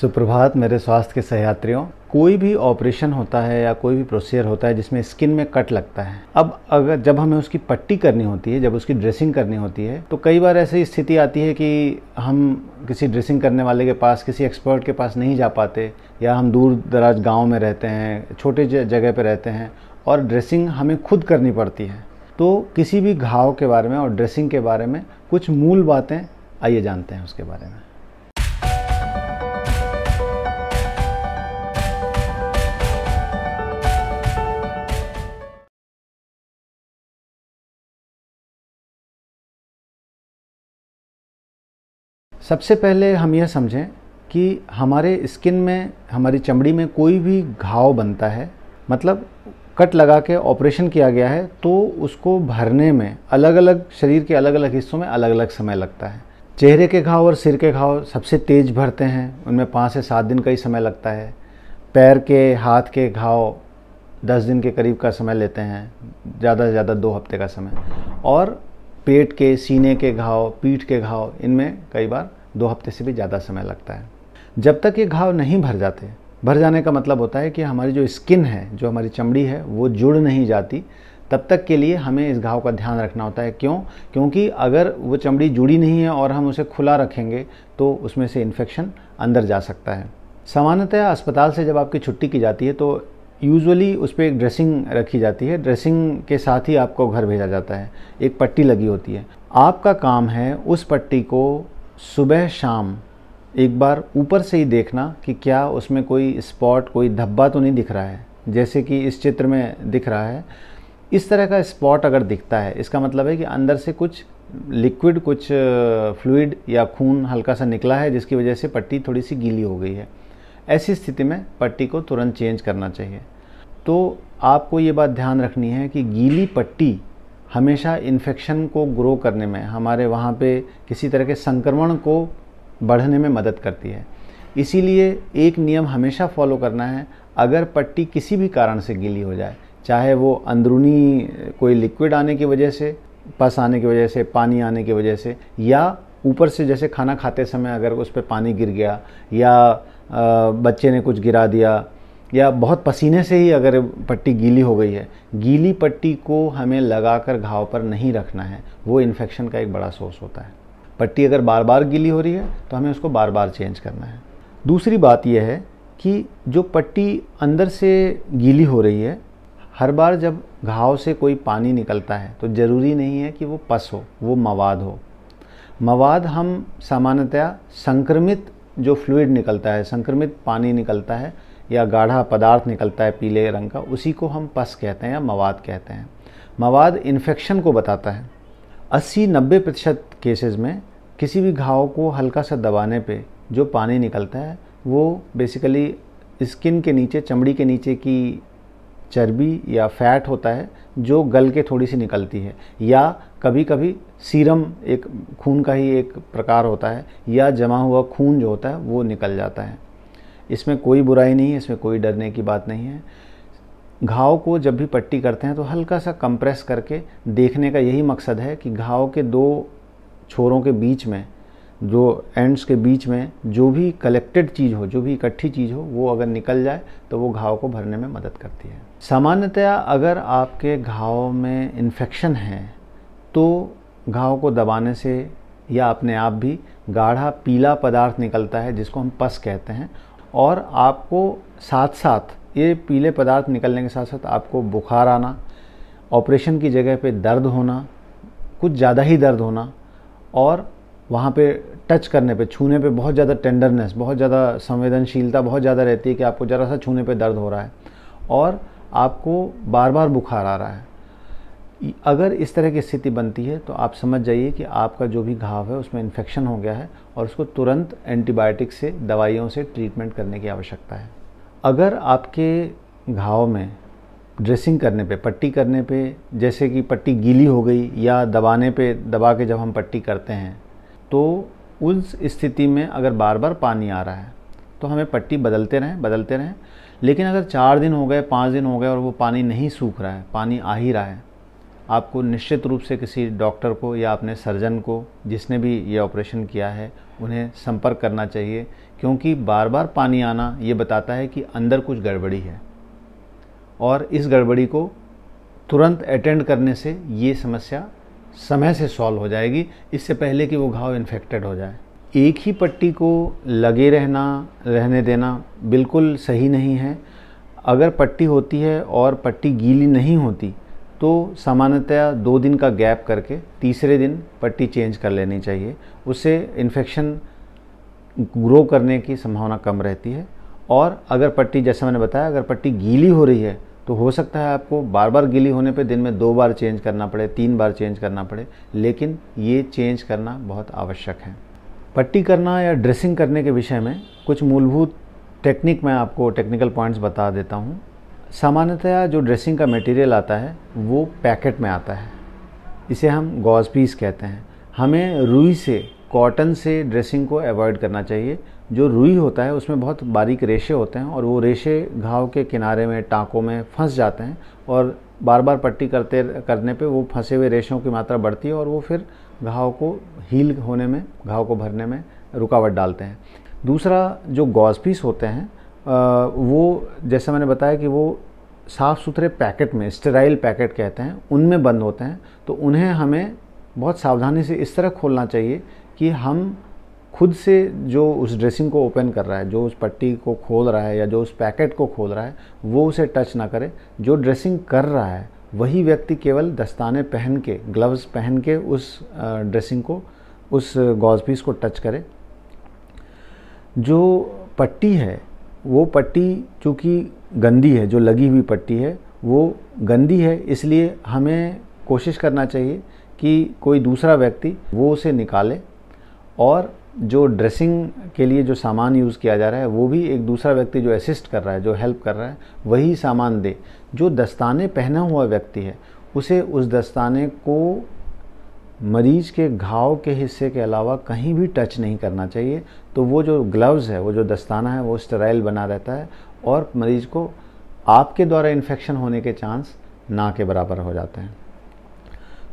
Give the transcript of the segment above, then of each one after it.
सुप्रभात मेरे स्वास्थ्य के सहयात्रियों कोई भी ऑपरेशन होता है या कोई भी प्रोसीजर होता है जिसमें स्किन में कट लगता है अब अगर जब हमें उसकी पट्टी करनी होती है जब उसकी ड्रेसिंग करनी होती है तो कई बार ऐसी स्थिति आती है कि हम किसी ड्रेसिंग करने वाले के पास किसी एक्सपर्ट के पास नहीं जा पाते या हम दूर दराज गाँव में रहते हैं छोटे जगह पर रहते हैं और ड्रेसिंग हमें खुद करनी पड़ती है तो किसी भी घाव के बारे में और ड्रेसिंग के बारे में कुछ मूल बातें आइए जानते हैं उसके बारे में सबसे पहले हम यह समझें कि हमारे स्किन में हमारी चमड़ी में कोई भी घाव बनता है मतलब कट लगा के ऑपरेशन किया गया है तो उसको भरने में अलग अलग शरीर के अलग अलग हिस्सों में अलग अलग समय लगता है चेहरे के घाव और सिर के घाव सबसे तेज़ भरते हैं उनमें पाँच से सात दिन का ही समय लगता है पैर के हाथ के घाव दस दिन के करीब का समय लेते हैं ज़्यादा से ज़्यादा दो हफ्ते का समय और पेट के सीने के घाव पीठ के घाव इनमें कई बार दो हफ्ते से भी ज़्यादा समय लगता है जब तक ये घाव नहीं भर जाते भर जाने का मतलब होता है कि हमारी जो स्किन है जो हमारी चमड़ी है वो जुड़ नहीं जाती तब तक के लिए हमें इस घाव का ध्यान रखना होता है क्यों क्योंकि अगर वो चमड़ी जुड़ी नहीं है और हम उसे खुला रखेंगे तो उसमें से इन्फेक्शन अंदर जा सकता है सामान्यतः अस्पताल से जब आपकी छुट्टी की जाती है तो यूजुअली उस पर एक ड्रेसिंग रखी जाती है ड्रेसिंग के साथ ही आपको घर भेजा जाता है एक पट्टी लगी होती है आपका काम है उस पट्टी को सुबह शाम एक बार ऊपर से ही देखना कि क्या उसमें कोई स्पॉट कोई धब्बा तो नहीं दिख रहा है जैसे कि इस चित्र में दिख रहा है इस तरह का स्पॉट अगर दिखता है इसका मतलब है कि अंदर से कुछ लिक्विड कुछ फ्लूड या खून हल्का सा निकला है जिसकी वजह से पट्टी थोड़ी सी गीली हो गई है ऐसी स्थिति में पट्टी को तुरंत चेंज करना चाहिए तो आपको ये बात ध्यान रखनी है कि गीली पट्टी हमेशा इन्फेक्शन को ग्रो करने में हमारे वहाँ पे किसी तरह के संक्रमण को बढ़ने में मदद करती है इसीलिए एक नियम हमेशा फॉलो करना है अगर पट्टी किसी भी कारण से गीली हो जाए चाहे वो अंदरूनी कोई लिक्विड आने की वजह से पस आने की वजह से पानी आने की वजह से या ऊपर से जैसे खाना खाते समय अगर उस पर पानी गिर गया या बच्चे ने कुछ गिरा दिया या बहुत पसीने से ही अगर पट्टी गीली हो गई है गीली पट्टी को हमें लगाकर घाव पर नहीं रखना है वो इन्फेक्शन का एक बड़ा सोर्स होता है पट्टी अगर बार बार गीली हो रही है तो हमें उसको बार बार चेंज करना है दूसरी बात यह है कि जो पट्टी अंदर से गीली हो रही है हर बार जब घाव से कोई पानी निकलता है तो ज़रूरी नहीं है कि वो पस हो वो मवाद हो मवाद हम सामान्यतया संक्रमित जो फ्लूड निकलता है संक्रमित पानी निकलता है या गाढ़ा पदार्थ निकलता है पीले रंग का उसी को हम पस कहते हैं या मवाद कहते हैं मवाद इन्फेक्शन को बताता है 80-90 प्रतिशत केसेज़ में किसी भी घाव को हल्का सा दबाने पे जो पानी निकलता है वो बेसिकली स्किन के नीचे चमड़ी के नीचे की चर्बी या फैट होता है जो गल के थोड़ी सी निकलती है या कभी कभी सीरम एक खून का ही एक प्रकार होता है या जमा हुआ खून जो होता है वो निकल जाता है इसमें कोई बुराई नहीं है इसमें कोई डरने की बात नहीं है घाव को जब भी पट्टी करते हैं तो हल्का सा कंप्रेस करके देखने का यही मकसद है कि घाव के दो छोरों के बीच में जो एंड्स के बीच में जो भी कलेक्टेड चीज़ हो जो भी इकट्ठी चीज़ हो वो अगर निकल जाए तो वो घाव को भरने में मदद करती है सामान्यतया अगर आपके घाव में इन्फेक्शन है तो घाव को दबाने से या अपने आप भी गाढ़ा पीला पदार्थ निकलता है जिसको हम पस कहते हैं और आपको साथ साथ ये पीले पदार्थ निकलने के साथ साथ आपको बुखार आना ऑपरेशन की जगह पे दर्द होना कुछ ज़्यादा ही दर्द होना और वहाँ पे टच करने पे छूने पे बहुत ज़्यादा टेंडरनेस बहुत ज़्यादा संवेदनशीलता बहुत ज़्यादा रहती है कि आपको ज़रा सा छूने पे दर्द हो रहा है और आपको बार बार बुखार आ रहा है अगर इस तरह की स्थिति बनती है तो आप समझ जाइए कि आपका जो भी घाव है उसमें इन्फेक्शन हो गया है और उसको तुरंत एंटीबायोटिक से दवाइयों से ट्रीटमेंट करने की आवश्यकता है अगर आपके घाव में ड्रेसिंग करने पे पट्टी करने पे जैसे कि पट्टी गीली हो गई या दबाने पे दबा के जब हम पट्टी करते हैं तो उस स्थिति में अगर बार बार पानी आ रहा है तो हमें पट्टी बदलते रहें बदलते रहें लेकिन अगर चार दिन हो गए पाँच दिन हो गए और वो पानी नहीं सूख रहा है पानी आ ही रहा है आपको निश्चित रूप से किसी डॉक्टर को या अपने सर्जन को जिसने भी ये ऑपरेशन किया है उन्हें संपर्क करना चाहिए क्योंकि बार बार पानी आना ये बताता है कि अंदर कुछ गड़बड़ी है और इस गड़बड़ी को तुरंत अटेंड करने से ये समस्या समय से सॉल्व हो जाएगी इससे पहले कि वो घाव इन्फेक्टेड हो जाए एक ही पट्टी को लगे रहना रहने देना बिल्कुल सही नहीं है अगर पट्टी होती है और पट्टी गीली नहीं होती तो सामान्यतया दो दिन का गैप करके तीसरे दिन पट्टी चेंज कर लेनी चाहिए उससे इन्फेक्शन ग्रो करने की संभावना कम रहती है और अगर पट्टी जैसा मैंने बताया अगर पट्टी गीली हो रही है तो हो सकता है आपको बार बार गीली होने पे दिन में दो बार चेंज करना पड़े तीन बार चेंज करना पड़े लेकिन ये चेंज करना बहुत आवश्यक है पट्टी करना या ड्रेसिंग करने के विषय में कुछ मूलभूत टेक्निक मैं आपको टेक्निकल पॉइंट्स बता देता हूँ सामान्यतया जो ड्रेसिंग का मटेरियल आता है वो पैकेट में आता है इसे हम गॉज पीस कहते हैं हमें रुई से कॉटन से ड्रेसिंग को अवॉइड करना चाहिए जो रुई होता है उसमें बहुत बारीक रेशे होते हैं और वो रेशे घाव के किनारे में टाँकों में फंस जाते हैं और बार बार पट्टी करते करने पे वो फंसे हुए रेशों की मात्रा बढ़ती है और वो फिर घाव को हील होने में घाव को भरने में रुकावट डालते हैं दूसरा जो गॉज पीस होते हैं वो जैसे मैंने बताया कि वो साफ़ सुथरे पैकेट में स्टेराइल पैकेट कहते हैं उनमें बंद होते हैं तो उन्हें हमें बहुत सावधानी से इस तरह खोलना चाहिए कि हम खुद से जो उस ड्रेसिंग को ओपन कर रहा है जो उस पट्टी को खोल रहा है या जो उस पैकेट को खोल रहा है वो उसे टच ना करे जो ड्रेसिंग कर रहा है वही व्यक्ति केवल दस्ताने पहन के ग्लव्स पहन के उस ड्रेसिंग को उस गॉज पीस को टच करे जो पट्टी है वो पट्टी चूँकि गंदी है जो लगी हुई पट्टी है वो गंदी है इसलिए हमें कोशिश करना चाहिए कि कोई दूसरा व्यक्ति वो उसे निकाले और जो ड्रेसिंग के लिए जो सामान यूज़ किया जा रहा है वो भी एक दूसरा व्यक्ति जो असिस्ट कर रहा है जो हेल्प कर रहा है वही सामान दे जो दस्ताने पहना हुआ व्यक्ति है उसे उस दस्ताने को मरीज के घाव के हिस्से के अलावा कहीं भी टच नहीं करना चाहिए तो वो जो ग्लव्स है वो जो दस्ताना है वो स्टराइल बना रहता है और मरीज को आपके द्वारा इन्फेक्शन होने के चांस ना के बराबर हो जाते हैं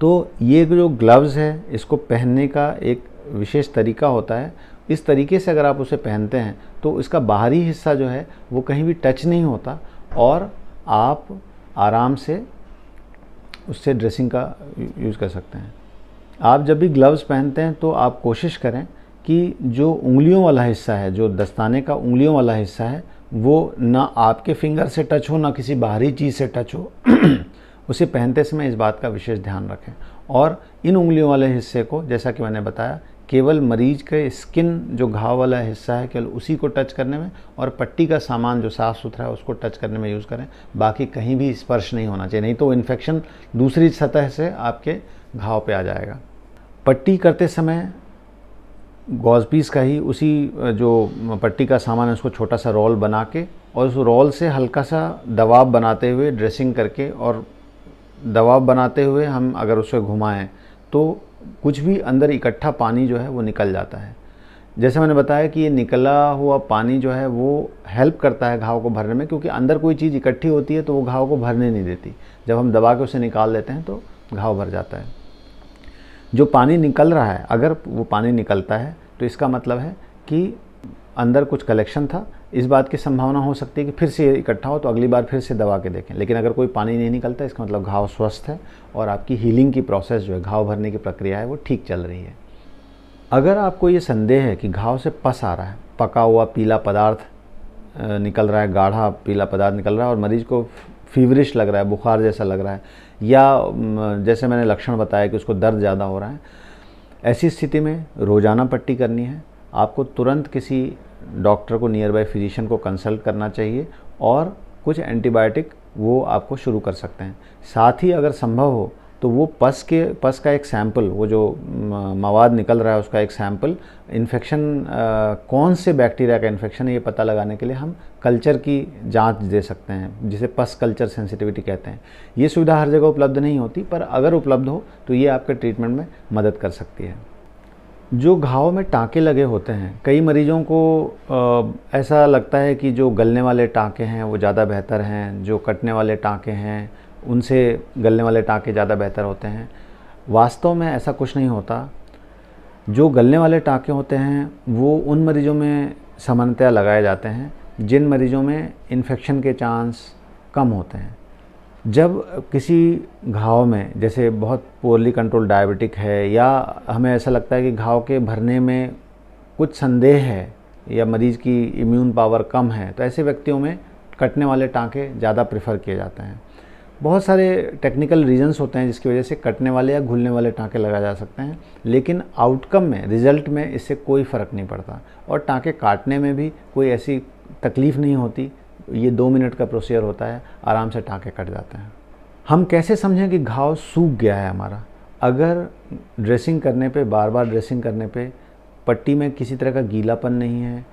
तो ये जो ग्लव्स है इसको पहनने का एक विशेष तरीका होता है इस तरीके से अगर आप उसे पहनते हैं तो इसका बाहरी हिस्सा जो है वो कहीं भी टच नहीं होता और आप आराम से उससे ड्रेसिंग का यूज़ कर सकते हैं आप जब भी ग्लव्स पहनते हैं तो आप कोशिश करें कि जो उंगलियों वाला हिस्सा है जो दस्ताने का उंगलियों वाला हिस्सा है वो ना आपके फिंगर से टच हो ना किसी बाहरी चीज़ से टच हो उसे पहनते समय इस बात का विशेष ध्यान रखें और इन उंगलियों वाले हिस्से को जैसा कि मैंने बताया केवल मरीज के स्किन जो घाव वाला हिस्सा है केवल उसी को टच करने में और पट्टी का सामान जो साफ़ सुथरा है उसको टच करने में यूज़ करें बाकी कहीं भी स्पर्श नहीं होना चाहिए नहीं तो इन्फेक्शन दूसरी सतह से आपके घाव पे आ जाएगा पट्टी करते समय गॉज पीस का ही उसी जो पट्टी का सामान है उसको छोटा सा रोल बना के और उस रोल से हल्का सा दबाव बनाते हुए ड्रेसिंग करके और दबाव बनाते हुए हम अगर उसे घुमाएं तो कुछ भी अंदर इकट्ठा पानी जो है वो निकल जाता है जैसे मैंने बताया कि ये निकला हुआ पानी जो है वो हेल्प करता है घाव को भरने में क्योंकि अंदर कोई चीज़ इकट्ठी होती है तो वो घाव को भरने नहीं देती जब हम दबा के उसे निकाल लेते हैं तो घाव भर जाता है जो पानी निकल रहा है अगर वो पानी निकलता है तो इसका मतलब है कि अंदर कुछ कलेक्शन था इस बात की संभावना हो सकती है कि फिर से इकट्ठा हो तो अगली बार फिर से दबा के देखें लेकिन अगर कोई पानी नहीं निकलता इसका मतलब घाव स्वस्थ है और आपकी हीलिंग की प्रोसेस जो है घाव भरने की प्रक्रिया है वो ठीक चल रही है अगर आपको ये संदेह है कि घाव से पस आ रहा है पका हुआ पीला पदार्थ निकल रहा है गाढ़ा पीला पदार्थ निकल रहा है और मरीज को फीवरिश लग रहा है बुखार जैसा लग रहा है या जैसे मैंने लक्षण बताया कि उसको दर्द ज़्यादा हो रहा है ऐसी स्थिति में रोज़ाना पट्टी करनी है आपको तुरंत किसी डॉक्टर को नियर बाय फिजिशियन को कंसल्ट करना चाहिए और कुछ एंटीबायोटिक वो आपको शुरू कर सकते हैं साथ ही अगर संभव हो तो वो पस के पस का एक सैंपल वो जो मवाद निकल रहा है उसका एक सैम्पल इन्फेक्शन कौन से बैक्टीरिया का इन्फेक्शन है ये पता लगाने के लिए हम कल्चर की जांच दे सकते हैं जिसे पस कल्चर सेंसिटिविटी कहते हैं ये सुविधा हर जगह उपलब्ध नहीं होती पर अगर उपलब्ध हो तो ये आपके ट्रीटमेंट में मदद कर सकती है जो घाव में टाँके लगे होते हैं कई मरीजों को ऐसा लगता है कि जो गलने वाले टाँके हैं वो ज़्यादा बेहतर हैं जो कटने वाले टाँके हैं उनसे गलने वाले टाँके ज़्यादा बेहतर होते हैं वास्तव में ऐसा कुछ नहीं होता जो गलने वाले टाँके होते हैं वो उन मरीज़ों में सामान्यतया लगाए जाते हैं जिन मरीज़ों में इन्फेक्शन के चांस कम होते हैं जब किसी घाव में जैसे बहुत पोअरली कंट्रोल डायबिटिक है या हमें ऐसा लगता है कि घाव के भरने में कुछ संदेह है या मरीज़ की इम्यून पावर कम है तो ऐसे व्यक्तियों में कटने वाले टाँके ज़्यादा प्रेफर किए जाते हैं बहुत सारे टेक्निकल रीजंस होते हैं जिसकी वजह से कटने वाले या घुलने वाले टाँके लगाए जा सकते हैं लेकिन आउटकम में रिज़ल्ट में इससे कोई फ़र्क नहीं पड़ता और टाँके काटने में भी कोई ऐसी तकलीफ़ नहीं होती ये दो मिनट का प्रोसीजर होता है आराम से टाँके कट जाते हैं हम कैसे समझें कि घाव सूख गया है हमारा अगर ड्रेसिंग करने पे बार बार ड्रेसिंग करने पे पट्टी में किसी तरह का गीलापन नहीं है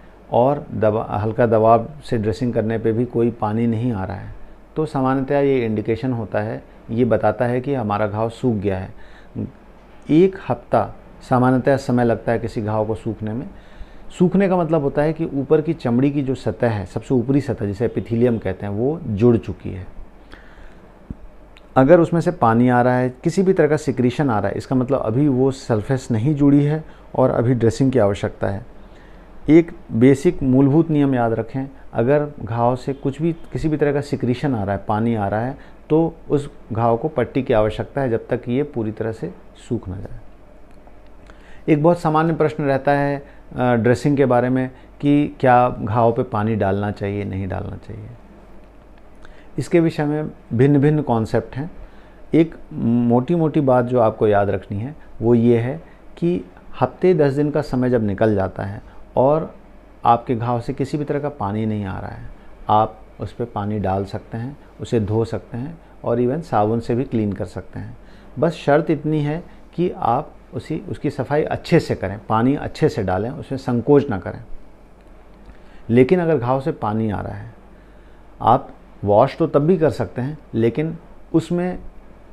और दबा हल्का दबाव से ड्रेसिंग करने पे भी कोई पानी नहीं आ रहा है तो सामान्यतया ये इंडिकेशन होता है ये बताता है कि हमारा घाव सूख गया है एक हफ्ता सामान्यतया समय लगता है किसी घाव को सूखने में सूखने का मतलब होता है कि ऊपर की चमड़ी की जो सतह है सबसे ऊपरी सतह जिसे एपिथीलियम कहते हैं वो जुड़ चुकी है अगर उसमें से पानी आ रहा है किसी भी तरह का सिक्रीशन आ रहा है इसका मतलब अभी वो सरफेस नहीं जुड़ी है और अभी ड्रेसिंग की आवश्यकता है एक बेसिक मूलभूत नियम याद रखें अगर घाव से कुछ भी किसी भी तरह का सिक्रीशन आ रहा है पानी आ रहा है तो उस घाव को पट्टी की आवश्यकता है जब तक ये पूरी तरह से सूख ना जाए एक बहुत सामान्य प्रश्न रहता है ड्रेसिंग के बारे में कि क्या घाव पे पानी डालना चाहिए नहीं डालना चाहिए इसके विषय में भिन्न भिन्न कॉन्सेप्ट हैं एक मोटी मोटी बात जो आपको याद रखनी है वो ये है कि हफ्ते दस दिन का समय जब निकल जाता है और आपके घाव से किसी भी तरह का पानी नहीं आ रहा है आप उस पर पानी डाल सकते हैं उसे धो सकते हैं और इवन साबुन से भी क्लीन कर सकते हैं बस शर्त इतनी है कि आप उसी उसकी सफाई अच्छे से करें पानी अच्छे से डालें उसमें संकोच ना करें लेकिन अगर घाव से पानी आ रहा है आप वॉश तो तब भी कर सकते हैं लेकिन उसमें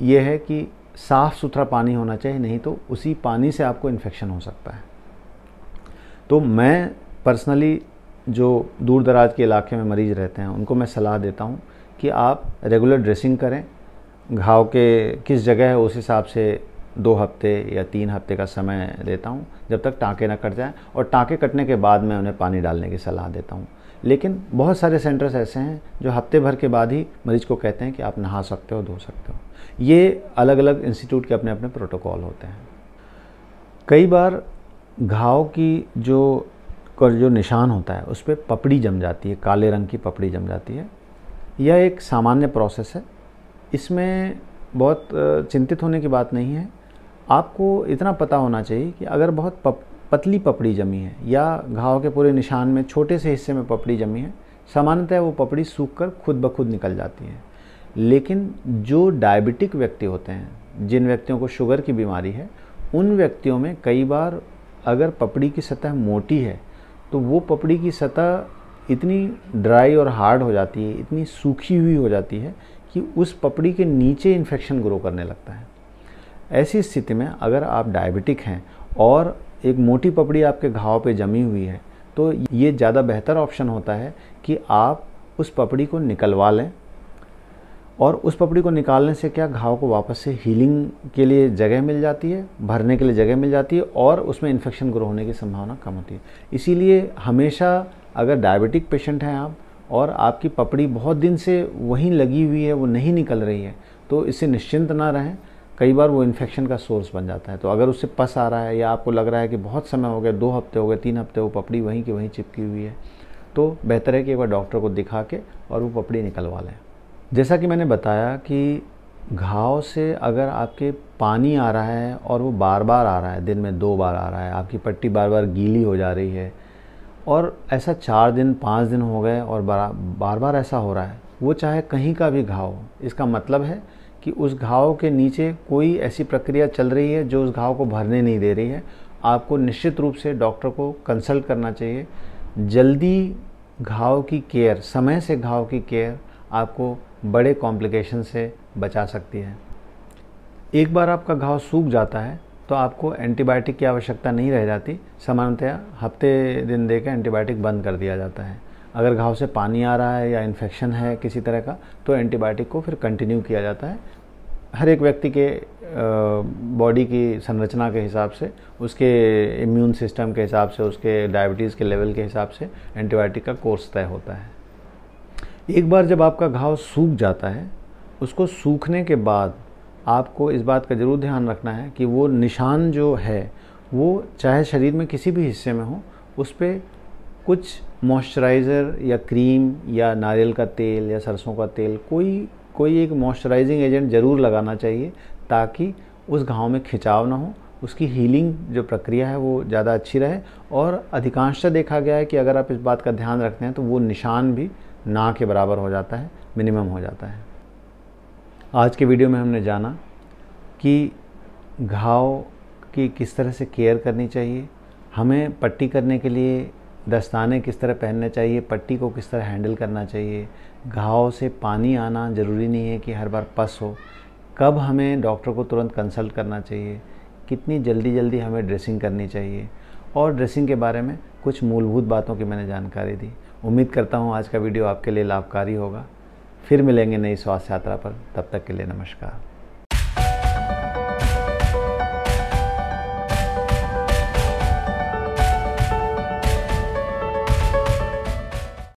यह है कि साफ़ सुथरा पानी होना चाहिए नहीं तो उसी पानी से आपको इन्फेक्शन हो सकता है तो मैं पर्सनली जो दूर दराज के इलाके में मरीज़ रहते हैं उनको मैं सलाह देता हूँ कि आप रेगुलर ड्रेसिंग करें घाव के किस जगह है उस हिसाब से दो हफ्ते या तीन हफ्ते का समय देता हूँ जब तक टाँके ना कट जाएँ और टाँके कटने के बाद मैं उन्हें पानी डालने की सलाह देता हूँ लेकिन बहुत सारे सेंटर्स ऐसे हैं जो हफ्ते भर के बाद ही मरीज को कहते हैं कि आप नहा सकते हो धो सकते हो ये अलग अलग इंस्टीट्यूट के अपने अपने प्रोटोकॉल होते हैं कई बार घाव की जो कर जो निशान होता है उस पर पपड़ी जम जाती है काले रंग की पपड़ी जम जाती है यह एक सामान्य प्रोसेस है इसमें बहुत चिंतित होने की बात नहीं है आपको इतना पता होना चाहिए कि अगर बहुत पप, पतली पपड़ी जमी है या घाव के पूरे निशान में छोटे से हिस्से में पपड़ी जमी है सामान्यतः वो पपड़ी सूख कर खुद ब खुद निकल जाती है लेकिन जो डायबिटिक व्यक्ति होते हैं जिन व्यक्तियों को शुगर की बीमारी है उन व्यक्तियों में कई बार अगर पपड़ी की सतह मोटी है तो वो पपड़ी की सतह इतनी ड्राई और हार्ड हो जाती है इतनी सूखी हुई हो जाती है कि उस पपड़ी के नीचे इन्फेक्शन ग्रो करने लगता है ऐसी स्थिति में अगर आप डायबिटिक हैं और एक मोटी पपड़ी आपके घाव पे जमी हुई है तो ये ज़्यादा बेहतर ऑप्शन होता है कि आप उस पपड़ी को निकलवा लें और उस पपड़ी को निकालने से क्या घाव को वापस से हीलिंग के लिए जगह मिल जाती है भरने के लिए जगह मिल जाती है और उसमें इन्फेक्शन ग्रो होने की संभावना कम होती है इसीलिए हमेशा अगर डायबिटिक पेशेंट हैं आप और आपकी पपड़ी बहुत दिन से वहीं लगी हुई है वो नहीं निकल रही है तो इससे निश्चिंत ना रहें कई बार वो इन्फेक्शन का सोर्स बन जाता है तो अगर उससे पस आ रहा है या आपको लग रहा है कि बहुत समय हो गया दो हफ्ते हो गए तीन हफ्ते वो पपड़ी वहीं की वहीं चिपकी हुई है तो बेहतर है कि एक बार डॉक्टर को दिखा के और वो पपड़ी निकलवा लें जैसा कि मैंने बताया कि घाव से अगर आपके पानी आ रहा है और वो बार बार आ रहा है दिन में दो बार आ रहा है आपकी पट्टी बार बार गीली हो जा रही है और ऐसा चार दिन पाँच दिन हो गए और बार बार ऐसा हो रहा है वो चाहे कहीं का भी घाव हो इसका मतलब है कि उस घाव के नीचे कोई ऐसी प्रक्रिया चल रही है जो उस घाव को भरने नहीं दे रही है आपको निश्चित रूप से डॉक्टर को कंसल्ट करना चाहिए जल्दी घाव की केयर समय से घाव की केयर आपको बड़े कॉम्प्लिकेशन से बचा सकती है एक बार आपका घाव सूख जाता है तो आपको एंटीबायोटिक की आवश्यकता नहीं रह जाती सामान्यतः हफ्ते दिन देकर एंटीबायोटिक बंद कर दिया जाता है अगर घाव से पानी आ रहा है या इन्फेक्शन है किसी तरह का तो एंटीबायोटिक को फिर कंटिन्यू किया जाता है हर एक व्यक्ति के बॉडी की संरचना के हिसाब से उसके इम्यून सिस्टम के हिसाब से उसके डायबिटीज़ के लेवल के हिसाब से एंटीबायोटिक का कोर्स तय होता है एक बार जब आपका घाव सूख जाता है उसको सूखने के बाद आपको इस बात का ज़रूर ध्यान रखना है कि वो निशान जो है वो चाहे शरीर में किसी भी हिस्से में हो उस पर कुछ मॉइस्चराइज़र या क्रीम या नारियल का तेल या सरसों का तेल कोई कोई एक मॉइस्चराइजिंग एजेंट ज़रूर लगाना चाहिए ताकि उस घाव में खिंचाव ना हो उसकी हीलिंग जो प्रक्रिया है वो ज़्यादा अच्छी रहे और अधिकांशतः देखा गया है कि अगर आप इस बात का ध्यान रखते हैं तो वो निशान भी ना के बराबर हो जाता है मिनिमम हो जाता है आज के वीडियो में हमने जाना कि घाव की किस तरह से केयर करनी चाहिए हमें पट्टी करने के लिए दस्ताने किस तरह पहनने चाहिए पट्टी को किस तरह हैंडल करना चाहिए घाव से पानी आना ज़रूरी नहीं है कि हर बार पस हो कब हमें डॉक्टर को तुरंत कंसल्ट करना चाहिए कितनी जल्दी जल्दी हमें ड्रेसिंग करनी चाहिए और ड्रेसिंग के बारे में कुछ मूलभूत बातों की मैंने जानकारी दी उम्मीद करता हूँ आज का वीडियो आपके लिए लाभकारी होगा फिर मिलेंगे नई स्वास्थ्य यात्रा पर तब तक के लिए नमस्कार